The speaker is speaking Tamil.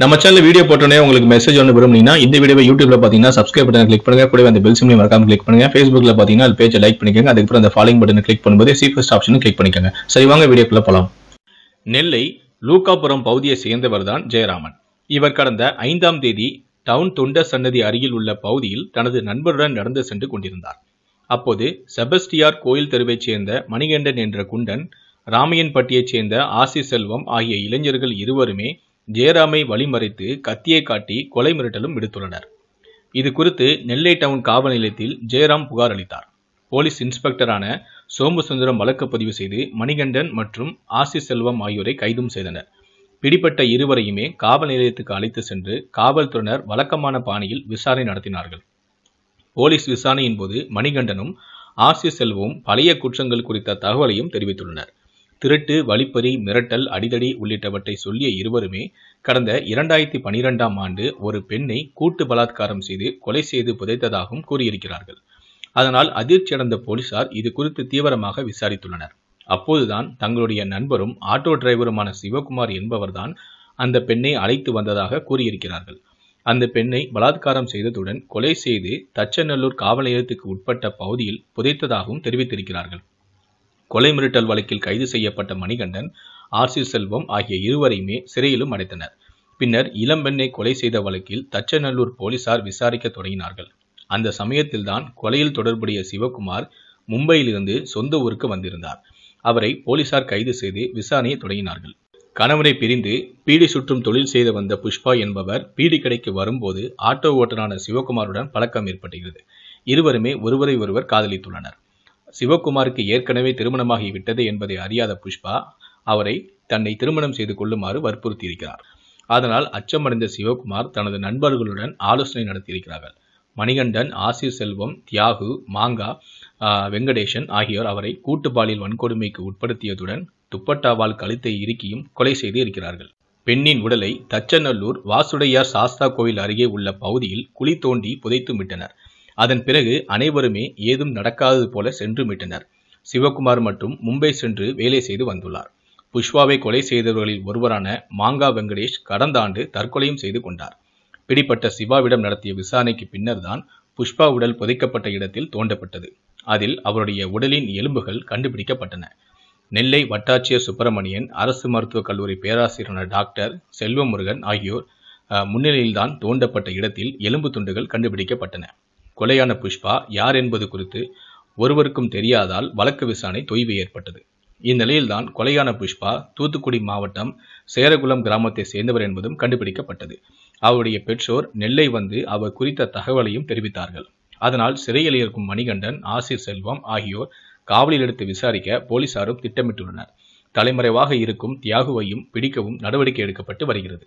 நம்ம சேனல் வீடியோ போட்டோன்னே உங்களுக்கு மெசேஜ் ஒன்று விரும்புனீங்கன்னா இந்த வீடியோ யூடியூப்ல பார்த்தீங்கன்னா சப்ஸ்கிரைப் பட்டன் கிளிக் பண்ணுங்க கூட அந்த பெல் சிம்லையும் மறக்காம கிளிக் பண்ணுங்க ஃபேஸ்புக்ல பார்த்தீங்கன்னா அது பேஜை லைக் பண்ணிக்கோங்க அதுக்கப்புறம் அந்த ஃபாலோ பட்டன் கிளிக் பண்ணும்போது சீஃபஸ்ட் ஆப்ஷனும் கிளிக் பண்ணிக்கோங்க சரி வாங்க வீடியோக்குள்ள போகலாம் நெல்லை லூக்காபுரம் பகுதியை சேர்ந்தவர் தான் ஜெயராமன் இவர் கடந்த ஐந்தாம் தேதி டவுன் தொண்ட சன்னதி அருகில் உள்ள பகுதியில் தனது நண்பருடன் நடந்து சென்று கொண்டிருந்தார் அப்போது செபஸ்டியார் கோயில் தெருவைச் சேர்ந்த மணிகண்டன் என்ற குண்டன் ராமையன்பட்டியைச் சேர்ந்த ஆசி செல்வம் ஆகிய இளைஞர்கள் இருவருமே ஜெயராமை வழிமறைத்து கத்தியை காட்டி கொலை மிரட்டலும் விடுத்துள்ளனர் இது குறித்து நெல்லை டவுன் காவல் நிலையத்தில் ஜெயராம் புகார் அளித்தார் போலீஸ் இன்ஸ்பெக்டரான சுந்தரம் வழக்கு பதிவு செய்து மணிகண்டன் மற்றும் ஆசி செல்வம் ஆகியோரை கைதும் செய்தனர் பிடிப்பட்ட இருவரையுமே காவல் நிலையத்துக்கு அழைத்து சென்று காவல்துறையினர் வழக்கமான பாணியில் விசாரணை நடத்தினார்கள் போலீஸ் விசாரணையின் போது மணிகண்டனும் ஆசி செல்வம் பழைய குற்றங்கள் குறித்த தகவலையும் தெரிவித்துள்ளனர் திருட்டு வழிப்பறி மிரட்டல் அடிதடி உள்ளிட்டவற்றை சொல்லிய இருவருமே கடந்த இரண்டாயிரத்தி பனிரெண்டாம் ஆண்டு ஒரு பெண்ணை கூட்டு பலாத்காரம் செய்து கொலை செய்து புதைத்ததாகவும் கூறியிருக்கிறார்கள் அதனால் அதிர்ச்சியடைந்த போலீசார் இது குறித்து தீவிரமாக விசாரித்துள்ளனர் அப்போதுதான் தங்களுடைய நண்பரும் ஆட்டோ டிரைவருமான சிவகுமார் என்பவர்தான் அந்த பெண்ணை அழைத்து வந்ததாக கூறியிருக்கிறார்கள் அந்த பெண்ணை பலாத்காரம் செய்ததுடன் கொலை செய்து தச்சநல்லூர் காவல் நிலையத்துக்கு உட்பட்ட பகுதியில் புதைத்ததாகவும் தெரிவித்திருக்கிறார்கள் கொலை மிரட்டல் வழக்கில் கைது செய்யப்பட்ட மணிகண்டன் ஆர் சி செல்வம் ஆகிய இருவரையுமே சிறையிலும் அடைத்தனர் பின்னர் இளம்பெண்ணை கொலை செய்த வழக்கில் தச்சநல்லூர் போலீசார் விசாரிக்க தொடங்கினார்கள் அந்த சமயத்தில்தான் கொலையில் தொடர்புடைய சிவகுமார் மும்பையிலிருந்து சொந்த ஊருக்கு வந்திருந்தார் அவரை போலீசார் கைது செய்து விசாரணையை தொடங்கினார்கள் கணவனை பிரிந்து பீடி சுற்றும் தொழில் செய்து வந்த புஷ்பா என்பவர் பீடி கடைக்கு வரும்போது ஆட்டோ ஓட்டரான சிவகுமாருடன் பழக்கம் ஏற்பட்டுகிறது இருவருமே ஒருவரை ஒருவர் காதலித்துள்ளனர் சிவகுமாருக்கு ஏற்கனவே திருமணமாகிவிட்டது என்பதை அறியாத புஷ்பா அவரை தன்னை திருமணம் செய்து கொள்ளுமாறு வற்புறுத்தியிருக்கிறார் அதனால் அச்சமடைந்த சிவகுமார் தனது நண்பர்களுடன் ஆலோசனை நடத்தியிருக்கிறார்கள் மணிகண்டன் ஆசிர் செல்வம் தியாகு மாங்கா வெங்கடேசன் ஆகியோர் அவரை கூட்டுப்பாலியல் வன்கொடுமைக்கு உட்படுத்தியதுடன் துப்பட்டாவால் கழுத்தை இறுக்கியும் கொலை செய்து இருக்கிறார்கள் பெண்ணின் உடலை தச்சநல்லூர் வாசுடையார் சாஸ்தா கோயில் அருகே உள்ள பகுதியில் குழி தோண்டி புதைத்தும் விட்டனர் அதன் பிறகு அனைவருமே ஏதும் நடக்காதது போல சென்று மீட்டனர் சிவகுமார் மற்றும் மும்பை சென்று வேலை செய்து வந்துள்ளார் புஷ்பாவை கொலை செய்தவர்களில் ஒருவரான மாங்கா வெங்கடேஷ் கடந்த ஆண்டு தற்கொலையும் செய்து கொண்டார் பிடிப்பட்ட சிவாவிடம் நடத்திய விசாரணைக்கு பின்னர் தான் புஷ்பா உடல் புதைக்கப்பட்ட இடத்தில் தோண்டப்பட்டது அதில் அவருடைய உடலின் எலும்புகள் கண்டுபிடிக்கப்பட்டன நெல்லை வட்டாட்சியர் சுப்பிரமணியன் அரசு மருத்துவக் கல்லூரி பேராசிரியரான டாக்டர் செல்வமுருகன் ஆகியோர் முன்னிலையில்தான் தோண்டப்பட்ட இடத்தில் எலும்பு துண்டுகள் கண்டுபிடிக்கப்பட்டன கொலையான புஷ்பா யார் என்பது குறித்து ஒருவருக்கும் தெரியாதால் வழக்கு விசாரணை தொய்வு ஏற்பட்டது இந்நிலையில்தான் கொலையான புஷ்பா தூத்துக்குடி மாவட்டம் சேரகுளம் கிராமத்தை சேர்ந்தவர் என்பதும் கண்டுபிடிக்கப்பட்டது அவருடைய பெற்றோர் நெல்லை வந்து அவர் குறித்த தகவலையும் தெரிவித்தார்கள் அதனால் சிறையில் இருக்கும் மணிகண்டன் ஆசிர் செல்வம் ஆகியோர் காவலில் எடுத்து விசாரிக்க போலீசாரும் திட்டமிட்டுள்ளனர் தலைமறைவாக இருக்கும் தியாகுவையும் பிடிக்கவும் நடவடிக்கை எடுக்கப்பட்டு வருகிறது